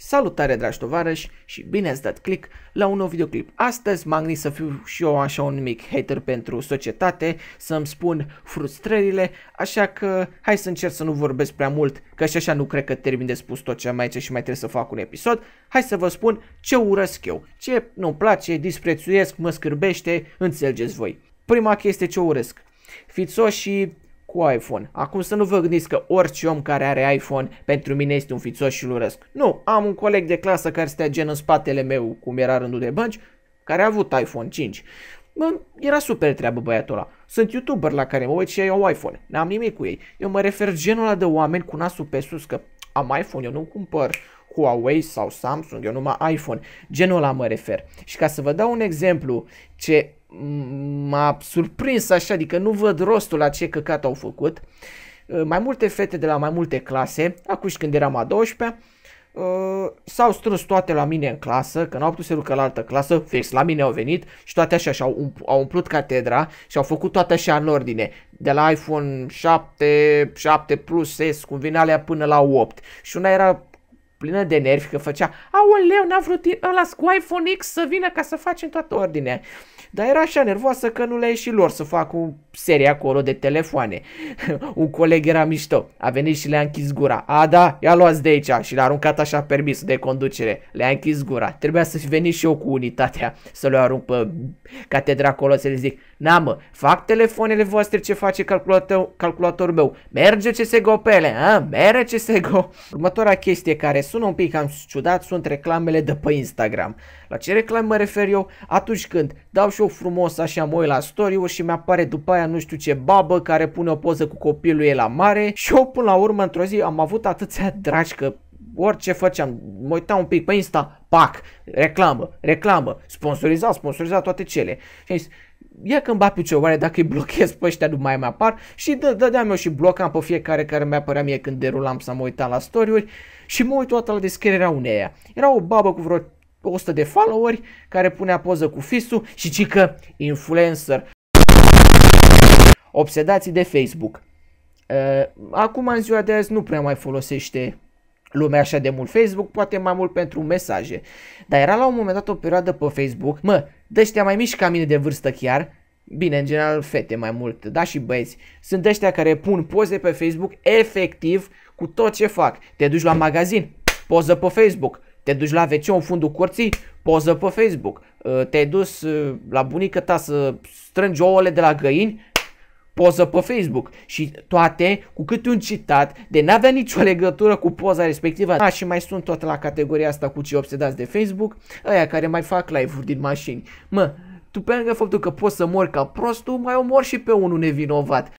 Salutare dragi tovarăși și bine ați dat click la un nou videoclip. Astăzi m-am gândit să fiu și eu așa un mic hater pentru societate, să-mi spun frustrările, așa că hai să încerc să nu vorbesc prea mult, că și așa nu cred că termin de spus tot ce am aici și mai trebuie să fac un episod. Hai să vă spun ce urăsc eu, ce nu-mi place, disprețuiesc, mă scârbește, înțelegeți voi. Prima chestie ce urăsc. Fițoșii cu iPhone. Acum să nu vă gândiți că orice om care are iPhone pentru mine este un fițos și îl urăsc. Nu, am un coleg de clasă care stea gen în spatele meu, cum era rândul de bănci, care a avut iPhone 5. Bă, era super treabă băiatul ăla. Sunt youtuber la care mă uit și au iPhone. N-am nimic cu ei. Eu mă refer genul ăla de oameni cu nasul pe sus că am iPhone, eu nu cumpăr Huawei sau Samsung, eu numai iPhone. Genul ăla mă refer. Și ca să vă dau un exemplu ce m-a surprins așa, adică nu văd rostul la ce căcat au făcut. Uh, mai multe fete de la mai multe clase, și când eram a 12-a, uh, s-au strâns toate la mine în clasă, că n-au putut să ducă la altă clasă, fix la mine au venit și toate așa și-au um, au umplut catedra și au făcut toate așa în ordine, de la iPhone 7, 7 Plus S, cum vine alea până la 8 și una era plină de nervi că făcea, aoleu, n-a vrut ăla cu iPhone X să vină ca să facem toată ordinea. Dar era așa nervoasă că nu le-a ieșit lor să facă un serie acolo de telefoane. Un coleg era mișto, a venit și le-a închis gura. A, da, ia luați de aici și l-a aruncat așa permis de conducere. Le-a închis gura. Trebuia să veni și eu cu unitatea să le arunc pe catedra acolo să le zic. Na mă, fac telefoanele voastre ce face calculator, calculatorul meu. Merge ce se gopele, a? merge ce se go. Următoarea chestie care sună un pic cam ciudat sunt reclamele de pe Instagram. La ce reclame mă refer eu? Atunci când dau și eu frumos așa mă la story și mi-apare după aia nu știu ce babă care pune o poză cu copilul ei la mare și eu până la urmă într-o zi am avut atâția dragi că orice făceam, mă uitam un pic pe Insta, pac, reclamă, reclamă, sponsorizat sponsorizat toate cele. Și am zis, ia că îmi bat picioare dacă îi blochez pe ăștia nu mai mai apar și dă, dădeam eu și blocam pe fiecare care mi apărea mie când derulam să mă uitam la story și mă uit toată la descrierea uneia. Era o babă cu vreo 100 de followeri care punea poză cu fisul și ci influencer obsedații de Facebook. Eh, acum în ziua de azi nu prea mai folosește lumea așa de mult Facebook, poate mai mult pentru mesaje. Dar era la un moment dat o perioadă pe Facebook, mă, dăștea mai mici ca mine de vârstă chiar, bine, în general fete mai mult, da și băieți, sunt ăștia care pun poze pe Facebook efectiv cu tot ce fac. Te duci la magazin, poză pe Facebook, te duci la wc în fundul curții, poză pe Facebook, eh, te-ai dus eh, la bunică ta să strângi ouăle de la găini, poză pe Facebook și toate cu câte un citat de n-avea nicio legătură cu poza respectivă. A, și mai sunt tot la categoria asta cu cei obsedați de Facebook, aia care mai fac live-uri din mașini. Mă, tu pe lângă faptul că poți să mor ca prostul, mai omor și pe unul nevinovat.